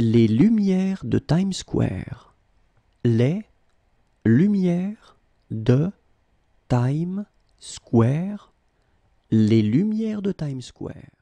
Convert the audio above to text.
Les lumières de Times Square. Les lumières de Times Square. Les lumières de Times Square.